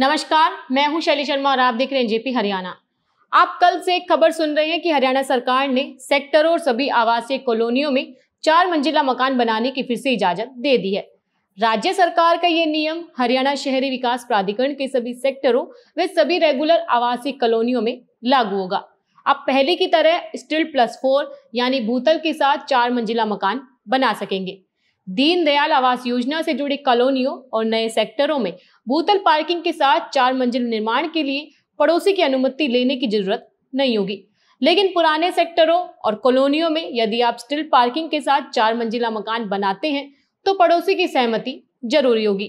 नमस्कार मैं हूं शैली शर्मा और आप देख रहे हैं जेपी हरियाणा आप कल से एक खबर सुन रहे हैं कि हरियाणा सरकार ने सेक्टर और सभी आवासीय कॉलोनियों में चार मंजिला मकान बनाने की फिर से इजाजत दे दी है राज्य सरकार का ये नियम हरियाणा शहरी विकास प्राधिकरण के सभी सेक्टरों व सभी रेगुलर आवासीय कॉलोनियों में लागू होगा अब पहले की तरह स्टिल प्लस फोर यानी भूतल के साथ चार मंजिला मकान बना सकेंगे दीनदयाल आवास योजना से जुड़ी कॉलोनियों और नए सेक्टरों में भूतल पार्किंग के साथ चार मंजिल निर्माण के लिए पड़ोसी की अनुमति लेने की जरूरत नहीं होगी लेकिन पुराने सेक्टरों और कॉलोनियों में यदि आप स्टिल पार्किंग के साथ चार मंजिला मकान बनाते हैं तो पड़ोसी की सहमति जरूरी होगी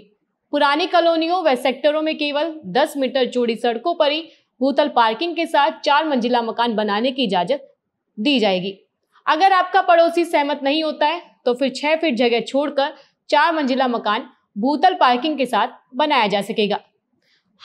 पुरानी कॉलोनियों व सेक्टरों में केवल 10 मीटर चौड़ी सड़कों पर ही भूतल पार्किंग के साथ चार मंजिला मकान बनाने की इजाजत दी जाएगी अगर आपका पड़ोसी सहमत नहीं होता है तो फिर छः फीट जगह छोड़कर चार मंजिला मकान भूतल पार्किंग के साथ बनाया जा सकेगा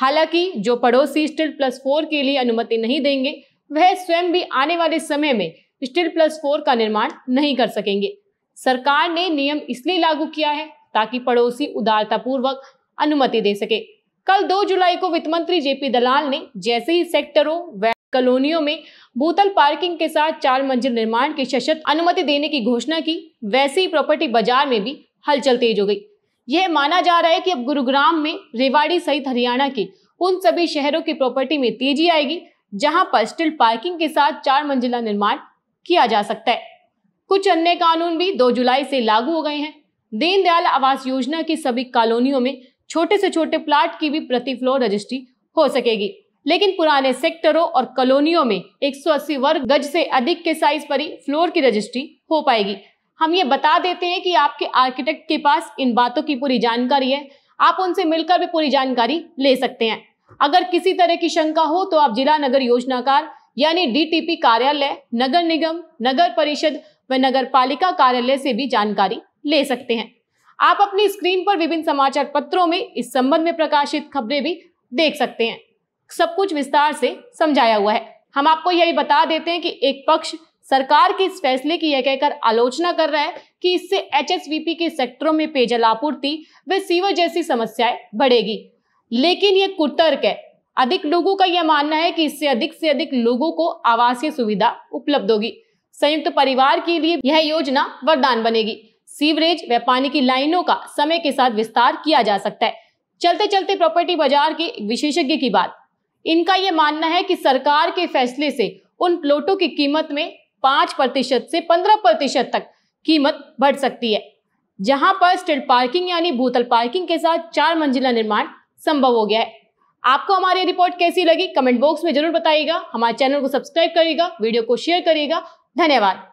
हालांकि जो पड़ोसी स्टिल प्लस फोर के लिए अनुमति नहीं देंगे वह स्वयं भी आने वाले समय में स्टिल प्लस फोर का निर्माण नहीं कर सकेंगे सरकार ने नियम इसलिए लागू किया है ताकि पड़ोसी उदारतापूर्वक अनुमति दे सके कल 2 जुलाई को वित्त मंत्री जेपी दलाल ने जैसे ही सेक्टरों व कॉलोनियों में भूतल पार्किंग के साथ चार मंजिल निर्माण की सशक्त अनुमति देने की घोषणा की वैसे ही प्रॉपर्टी बाजार में भी हलचल तेज हो गई यह माना जा रहा है कि अब गुरुग्राम में रेवाड़ी सहित हरियाणा के उन सभी शहरों की प्रॉपर्टी में तेजी आएगी जहां पर स्टिल पार्किंग के साथ चार मंजिला निर्माण किया जा सकता है कुछ अन्य कानून भी 2 जुलाई से लागू हो गए हैं दीनदयाल आवास योजना की सभी कॉलोनियों में छोटे से छोटे प्लाट की भी प्रति फ्लोर रजिस्ट्री हो सकेगी लेकिन पुराने सेक्टरों और कॉलोनियों में 180 वर्ग गज से अधिक के साइज पर ही फ्लोर की रजिस्ट्री हो पाएगी हम ये बता देते हैं कि आपके आर्किटेक्ट के पास इन बातों की पूरी जानकारी है आप उनसे मिलकर भी पूरी जानकारी ले सकते हैं अगर किसी तरह की शंका हो तो आप जिला नगर योजनाकार यानी डीटीपी कार्यालय नगर निगम नगर परिषद व नगर पालिका कार्यालय से भी जानकारी ले सकते हैं आप अपनी स्क्रीन पर विभिन्न समाचार पत्रों में इस संबंध में प्रकाशित खबरें भी देख सकते हैं सब कुछ विस्तार से समझाया हुआ है हम आपको यही बता देते हैं कि एक पक्ष सरकार के इस फैसले की यह कहकर आलोचना कर रहा है कि इससे एचएसवीपी के सेक्टरों में पेयजल आपूर्ति व सीवर जैसी समस्याएं बढ़ेगी लेकिन यह कुतर्क है अधिक लोगों का यह मानना है कि इससे अधिक से अधिक लोगों को आवासीय सुविधा उपलब्ध होगी संयुक्त परिवार के लिए यह योजना वरदान बनेगी सीवरेज व पानी की लाइनों का समय के साथ विस्तार किया जा सकता है चलते चलते प्रॉपर्टी बाजार के विशेषज्ञ की बात इनका यह मानना है कि सरकार के फैसले से उन प्लॉटों की कीमत में पाँच प्रतिशत से पंद्रह प्रतिशत तक कीमत बढ़ सकती है जहां पर स्टेट पार्किंग यानी भूतल पार्किंग के साथ चार मंजिला निर्माण संभव हो गया है आपको हमारी रिपोर्ट कैसी लगी कमेंट बॉक्स में जरूर बताइएगा हमारे चैनल को सब्सक्राइब करिएगा वीडियो को शेयर करिएगा धन्यवाद